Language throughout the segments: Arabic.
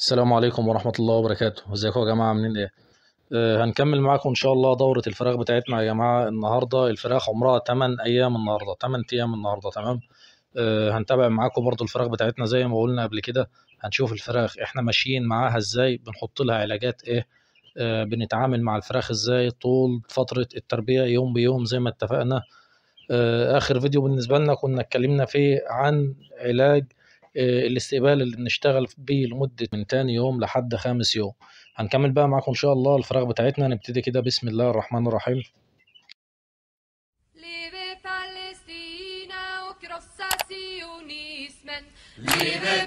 السلام عليكم ورحمة الله وبركاته ازيكم يا جماعة عاملين ايه آه، هنكمل معاكم ان شاء الله دورة الفراخ بتاعتنا يا جماعة النهاردة الفراخ عمرها 8 ايام النهاردة 8 ايام النهاردة تمام آه، هنتابع معاكم برضو الفراخ بتاعتنا زي ما قلنا قبل كده هنشوف الفراخ احنا ماشيين معاها ازاي بنحط لها علاجات ايه آه، بنتعامل مع الفراخ ازاي طول فترة التربية يوم بيوم زي ما اتفقنا اخر فيديو بالنسبة لنا كنا اتكلمنا فيه عن علاج آه، الاستقبال اللي بنشتغل بيه لمدة من تاني يوم لحد خامس يوم هنكمل بقى معاكم إن شاء الله الفراغ بتاعتنا هنبتدي كده بسم الله الرحمن الرحيم Liebe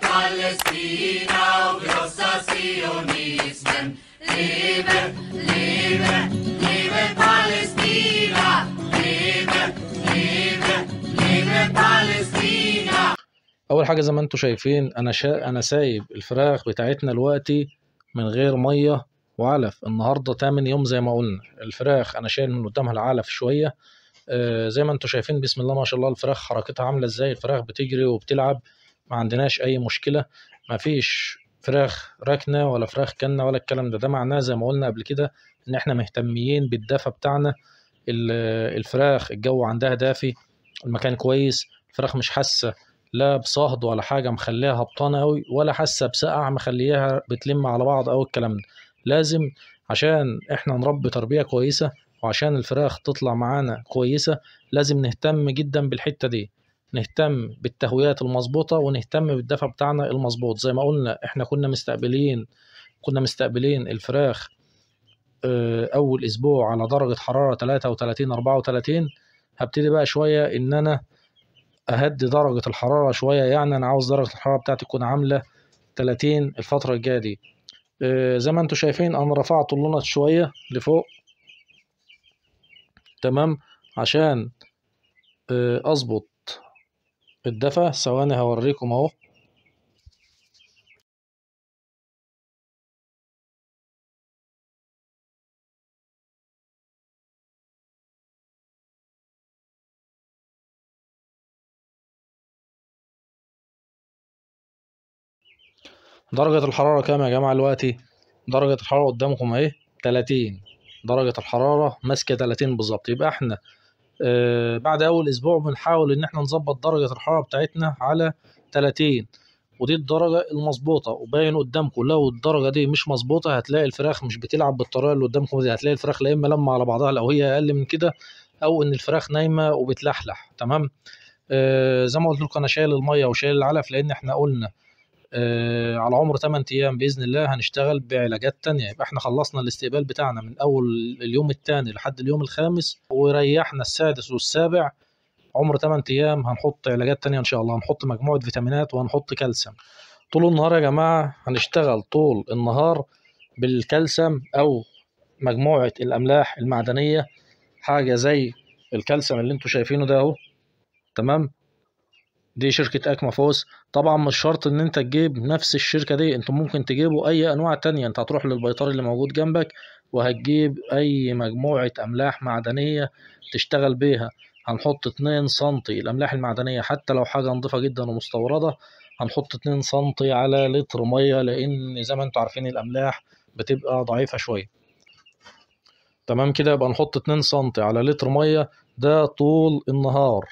Palästina, großer Zionismen, liebe, liebe, اول حاجه زي ما انتم شايفين انا شا... انا سايب الفراخ بتاعتنا دلوقتي من غير ميه وعلف النهارده تامن يوم زي ما قلنا الفراخ انا شايل من قدامها العلف شويه آه زي ما انتم شايفين بسم الله ما شاء الله الفراخ حركتها عامله ازاي الفراخ بتجري وبتلعب ما عندناش اي مشكله ما فيش فراخ ركنه ولا فراخ كنا ولا الكلام ده ده معناه زي ما قلنا قبل كده ان احنا مهتمين بالدفا بتاعنا الفراخ الجو عندها دافي المكان كويس الفراخ مش حاسه لا بصهد ولا حاجه مخليها هبطانه قوي ولا حاسه بسقع مخليها بتلم على بعض او الكلام ده لازم عشان احنا نربي تربيه كويسه وعشان الفراخ تطلع معانا كويسه لازم نهتم جدا بالحته دي نهتم بالتهويات المظبوطه ونهتم بالدفع بتاعنا المظبوط زي ما قلنا احنا كنا مستقبلين كنا مستقبلين الفراخ آه، اول اسبوع على درجه حراره 33 34 هبتدي بقى شويه ان انا اهدي درجة الحرارة شوية يعني انا عاوز درجة الحرارة بتاعتي تكون عاملة 30 الفترة الجاية دي آه، زي ما انتم شايفين انا رفعت اللونات شوية لفوق تمام عشان آه، اظبط الدفع ثواني هوريكم اهو درجة الحرارة كام يا جماعة دلوقتي درجة الحرارة قدامكم اهي تلاتين درجة الحرارة ماسكة تلاتين بالظبط يبقى احنا آه بعد اول اسبوع بنحاول ان احنا نظبط درجة الحرارة بتاعتنا على تلاتين ودي الدرجة المظبوطة وباين قدامكم لو الدرجة دي مش مظبوطة هتلاقي الفراخ مش بتلعب بالطريقة اللي قدامكم دي هتلاقي الفراخ لا اما لما على بعضها لو هي اقل من كده او ان الفراخ نايمة وبتلحلح تمام آه زي ما قلت لكم انا شايل المية وشايل العلف لان احنا قلنا آه، على عمر 8 ايام باذن الله هنشتغل بعلاجات تانية يبقى احنا خلصنا الاستقبال بتاعنا من اول اليوم الثاني لحد اليوم الخامس وريحنا السادس والسابع عمر 8 ايام هنحط علاجات تانية ان شاء الله هنحط مجموعة فيتامينات وهنحط كالسيوم طول النهار يا جماعة هنشتغل طول النهار بالكالسيوم او مجموعة الاملاح المعدنية حاجة زي الكالسيوم اللي انتم شايفينه ده اهو تمام دي شركة اكما فوس طبعا مش شرط ان انت تجيب نفس الشركة دي انت ممكن تجيبوا اي انواع تانية انت هتروح للبيطار اللي موجود جنبك وهتجيب اي مجموعة املاح معدنية تشتغل بيها هنحط اتنين سنتي الاملاح المعدنية حتى لو حاجة نضيفة جدا ومستوردة هنحط اتنين سنتي على لتر مية لان زي ما انتوا عارفين الاملاح بتبقى ضعيفة شوية تمام كده يبقى نحط اتنين سنتي على لتر مية ده طول النهار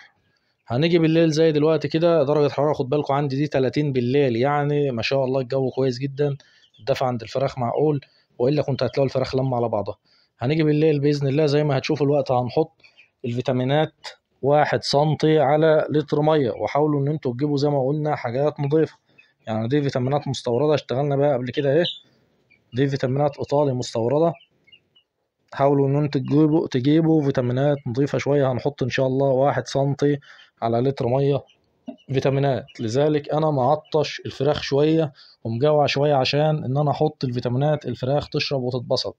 هنيجي بالليل زي دلوقتي كده درجة حرارة خد بالكم عندي دي 30 بالليل يعني ما شاء الله الجو كويس جدا الدفع عند الفراخ معقول والا كنت هتلاقوا الفراخ لما على بعضها هنيجي بالليل باذن الله زي ما هتشوفوا الوقت هنحط الفيتامينات واحد سنتي على لتر ميه وحاولوا ان انتوا تجيبوا زي ما قلنا حاجات نظيفه يعني دي فيتامينات مستورده اشتغلنا بقى قبل كده ايه دي فيتامينات ايطالي مستورده حاولوا ان انتوا تجيبوا تجيبوا فيتامينات نظيفه شويه هنحط ان شاء الله واحد سنتي على لتر ميه فيتامينات لذلك انا معطش الفراخ شويه ومجوع شويه عشان ان انا احط الفيتامينات الفراخ تشرب وتتبسط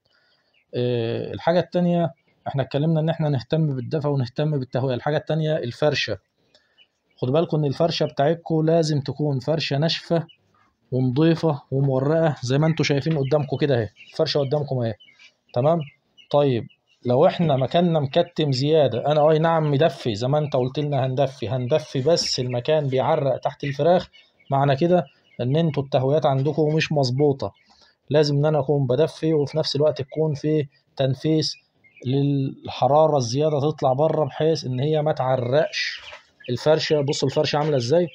أه الحاجه التانية احنا اتكلمنا ان احنا نهتم بالدفى ونهتم بالتهويه الحاجه التانية الفرشه خدوا بالكم ان الفرشه بتاعتكم لازم تكون فرشه ناشفه ونضيفه ومورقه زي ما انتم شايفين قدامكم كده اهي الفرشه قدامكم اهي تمام طيب لو احنا مكاننا مكتم زياده انا اي نعم مدفي زي ما انت قلت لنا هندفي هندفي بس المكان بيعرق تحت الفراخ معنى كده ان انتوا التهويات عندكم مش مظبوطه لازم ان انا اكون بدفي وفي نفس الوقت يكون في تنفيس للحراره الزياده تطلع بره بحيث ان هي ما تعرقش الفرشه بصوا الفرشه عامله ازاي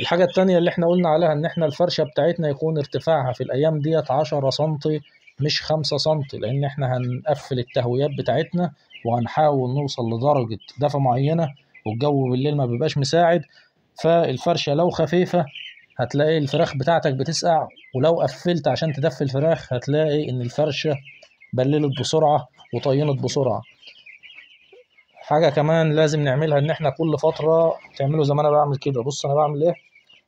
الحاجه التانية اللي احنا قلنا عليها ان احنا الفرشه بتاعتنا يكون ارتفاعها في الايام ديت 10 سنتي مش 5 سم لان احنا هنقفل التهويات بتاعتنا وهنحاول نوصل لدرجه دفع معينه والجو بالليل ما بيبقاش مساعد فالفرشه لو خفيفه هتلاقي الفراخ بتاعتك بتسقع ولو قفلت عشان تدفي الفراخ هتلاقي ان الفرشه بللت بسرعه وطينت بسرعه حاجه كمان لازم نعملها ان احنا كل فتره تعملوا زي ما انا بعمل كده بص انا بعمل ايه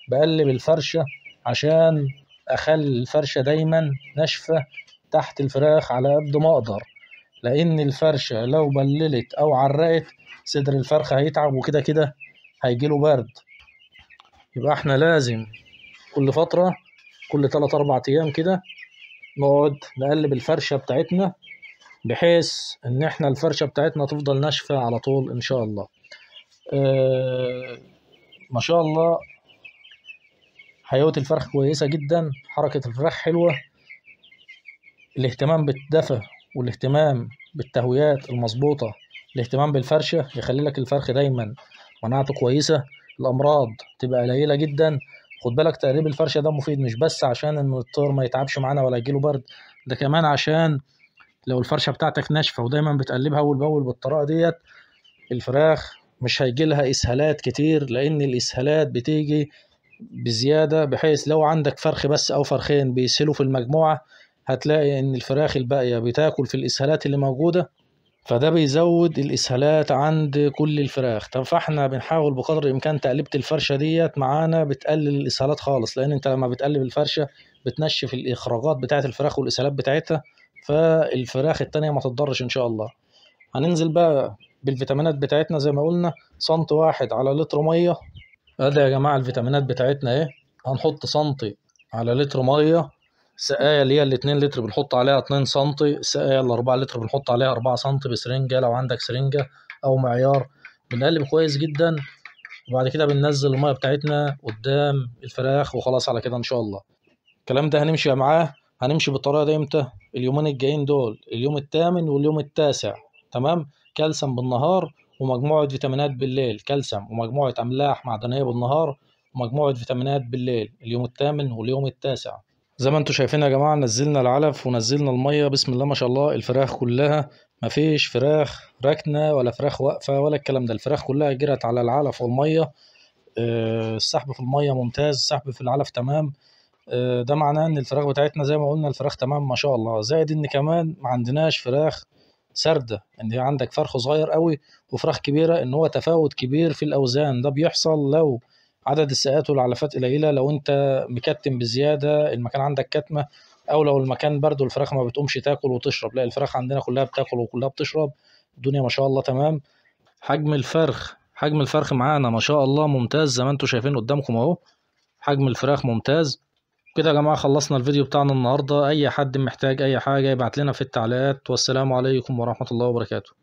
بقلب الفرشه عشان اخلي الفرشه دايما ناشفه تحت الفراخ على قد ما اقدر لان الفرشة لو بللت او عرقت صدر الفرخة هيتعب وكده كده هيجيله برد يبقى احنا لازم كل فترة كل تلات اربع ايام كده نقعد نقلب الفرشة بتاعتنا بحيث ان احنا الفرشة بتاعتنا تفضل ناشفة على طول ان شاء الله اه ما شاء الله حيوة الفرخ كويسة جدا حركة الفراخ حلوة الاهتمام بالدفى والاهتمام بالتهويات المظبوطة الاهتمام بالفرشة يخلي لك الفرخ دايما مناعته كويسة الأمراض تبقى قليلة جدا خد بالك تقريب الفرشة ده مفيد مش بس عشان إن الطير ما يتعبش معانا ولا يجيله برد ده كمان عشان لو الفرشة بتاعتك ناشفة ودايما بتقلبها أول بأول بالطريقة ديت الفراخ مش هيجيلها إسهالات كتير لأن الإسهالات بتيجي بزيادة بحيث لو عندك فرخ بس أو فرخين بيسهلوا في المجموعة هتلاقي ان الفراخ الباقية بتاكل في الاسهالات اللي موجودة فده بيزود الاسهالات عند كل الفراخ طب فاحنا بنحاول بقدر الامكان تقليبة الفرشة ديت معانا بتقلل الاسهالات خالص لان انت لما بتقلب الفرشة بتنشف الاخراجات بتاعة الفراخ والاسهالات بتاعتها فالفراخ التانية ما تتضرش ان شاء الله هننزل بقى بالفيتامينات بتاعتنا زي ما قلنا سنت واحد على لتر مية ادي يا جماعة الفيتامينات بتاعتنا ايه هنحط سنتي على لتر مية سقايه اللي هي ال 2 لتر بنحط عليها 2 سم سقايه ال 4 لتر بنحط عليها 4 سم بسرنجه لو عندك سرنجه او معيار بنقلب كويس جدا وبعد كده بننزل الميه بتاعتنا قدام الفراخ وخلاص على كده ان شاء الله الكلام ده هنمشي معاه هنمشي بالطريقه دي امتى اليومين الجايين دول اليوم الثامن واليوم التاسع تمام كالسيوم بالنهار ومجموعه فيتامينات بالليل كالسيوم ومجموعه املاح معدنيه بالنهار ومجموعه فيتامينات بالليل اليوم الثامن واليوم التاسع زي ما انتم شايفين يا جماعه نزلنا العلف ونزلنا الميه بسم الله ما شاء الله الفراخ كلها مفيش فراخ راكنه ولا فراخ واقفه ولا الكلام ده الفراخ كلها جرت على العلف والميه آه، السحب في الميه ممتاز السحب في العلف تمام آه، ده معناه ان الفراخ بتاعتنا زي ما قلنا الفراخ تمام ما شاء الله زائد ان كمان ما عندناش فراخ سرده ان عندك فرخ صغير قوي وفراخ كبيره ان هو تفاوت كبير في الاوزان ده بيحصل لو عدد الساقات والعلافات قليله لو انت مكتم بزياده المكان عندك كتمه او لو المكان برد والفراخ ما بتقومش تاكل وتشرب لا الفراخ عندنا كلها بتاكل وكلها بتشرب الدنيا ما شاء الله تمام حجم الفرخ حجم الفرخ معانا ما شاء الله ممتاز زي ما انتم شايفين قدامكم اهو حجم الفراخ ممتاز كده يا جماعه خلصنا الفيديو بتاعنا النهارده اي حد محتاج اي حاجه يبعت لنا في التعليقات والسلام عليكم ورحمه الله وبركاته